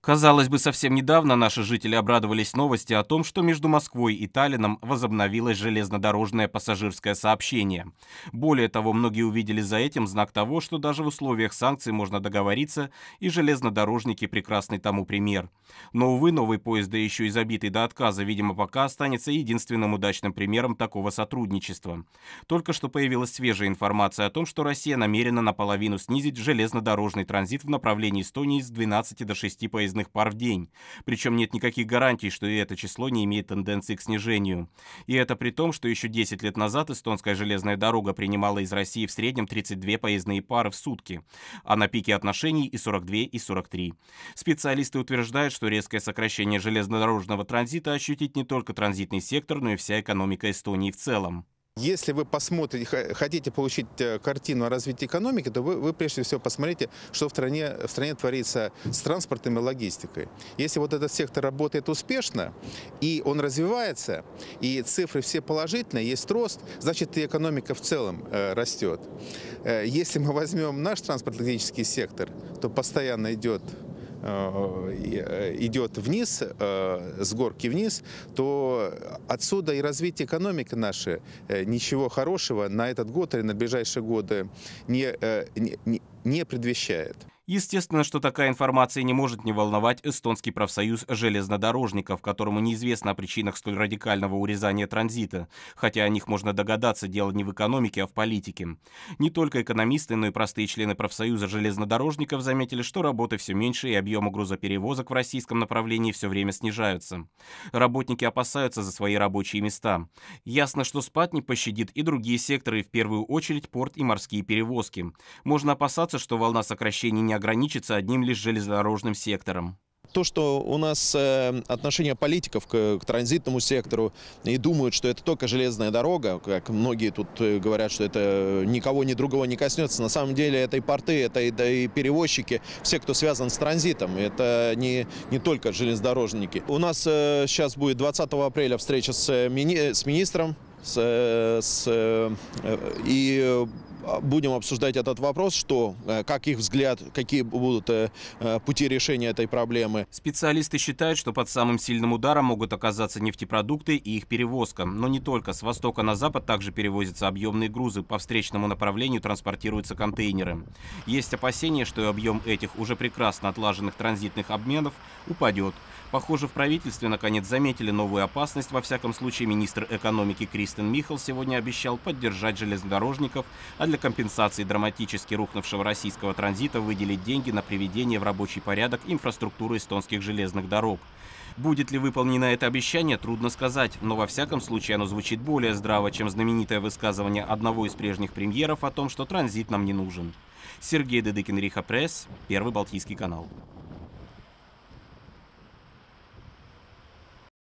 Казалось бы, совсем недавно наши жители обрадовались новости о том, что между Москвой и Таллином возобновилось железнодорожное пассажирское сообщение. Более того, многие увидели за этим знак того, что даже в условиях санкций можно договориться, и железнодорожники – прекрасный тому пример. Но, увы, новый поезд, да еще и забитый до отказа, видимо, пока останется единственным удачным примером такого сотрудничества. Только что появилась свежая информация о том, что Россия намерена наполовину снизить железнодорожный транзит в направлении Эстонии с 12 до 6 поездов проездных пар в день. Причем нет никаких гарантий, что и это число не имеет тенденции к снижению. И это при том, что еще 10 лет назад эстонская железная дорога принимала из России в среднем 32 поездные пары в сутки, а на пике отношений и 42, и 43. Специалисты утверждают, что резкое сокращение железнодорожного транзита ощутит не только транзитный сектор, но и вся экономика Эстонии в целом. Если вы посмотрите, хотите получить э, картину о развитии экономики, то вы, вы прежде всего посмотрите, что в стране, в стране творится с транспортом и логистикой. Если вот этот сектор работает успешно, и он развивается, и цифры все положительные, есть рост, значит и экономика в целом э, растет. Э, если мы возьмем наш транспорт-логистический сектор, то постоянно идет Э, идет вниз, э, с горки вниз, то отсюда и развитие экономики нашей э, ничего хорошего на этот год или на ближайшие годы не, не, не предвещает. Естественно, что такая информация не может не волновать Эстонский профсоюз железнодорожников, которому неизвестно о причинах столь радикального урезания транзита, хотя о них можно догадаться, дело не в экономике, а в политике. Не только экономисты, но и простые члены профсоюза железнодорожников заметили, что работы все меньше и объемы грузоперевозок в российском направлении все время снижаются. Работники опасаются за свои рабочие места. Ясно, что спад не пощадит и другие секторы, в первую очередь порт и морские перевозки. Можно опасаться, что волна сокращений не ограничиться одним лишь железнодорожным сектором. То, что у нас э, отношение политиков к, к транзитному сектору и думают, что это только железная дорога, как многие тут э, говорят, что это никого ни другого не коснется. На самом деле это и порты, это и, да, и перевозчики, все, кто связан с транзитом. Это не, не только железнодорожники. У нас э, сейчас будет 20 апреля встреча с, мини, с министром с, с, и будем обсуждать этот вопрос, что, э, как их взгляд, какие будут э, э, пути решения этой проблемы. Специалисты считают, что под самым сильным ударом могут оказаться нефтепродукты и их перевозка. Но не только. С востока на запад также перевозятся объемные грузы. По встречному направлению транспортируются контейнеры. Есть опасения, что и объем этих уже прекрасно отлаженных транзитных обменов упадет. Похоже, в правительстве наконец заметили новую опасность. Во всяком случае, министр экономики Кристен Михал сегодня обещал поддержать железнодорожников, а для для компенсации драматически рухнувшего российского транзита выделить деньги на приведение в рабочий порядок инфраструктуры эстонских железных дорог. Будет ли выполнено это обещание, трудно сказать, но во всяком случае оно звучит более здраво, чем знаменитое высказывание одного из прежних премьеров о том, что транзит нам не нужен. Сергей Дедыкин, Риха Пресс, Первый Балтийский канал.